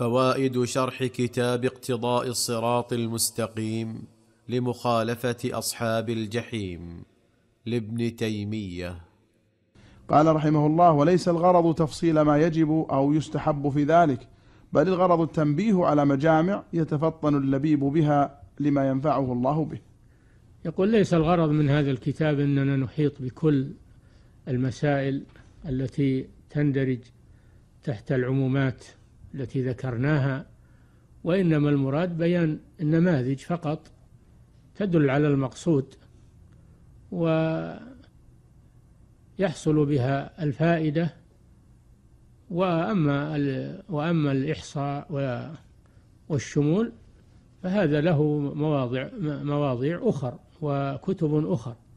فوائد شرح كتاب اقتضاء الصراط المستقيم لمخالفه اصحاب الجحيم لابن تيميه قال رحمه الله وليس الغرض تفصيل ما يجب او يستحب في ذلك بل الغرض التنبيه على مجامع يتفطن اللبيب بها لما ينفعه الله به يقول ليس الغرض من هذا الكتاب اننا نحيط بكل المسائل التي تندرج تحت العمومات التي ذكرناها وإنما المراد بيان النماذج فقط تدل على المقصود ويحصل بها الفائدة وأما وأما الإحصاء والشمول فهذا له مواضع مواضيع أخر وكتب أخر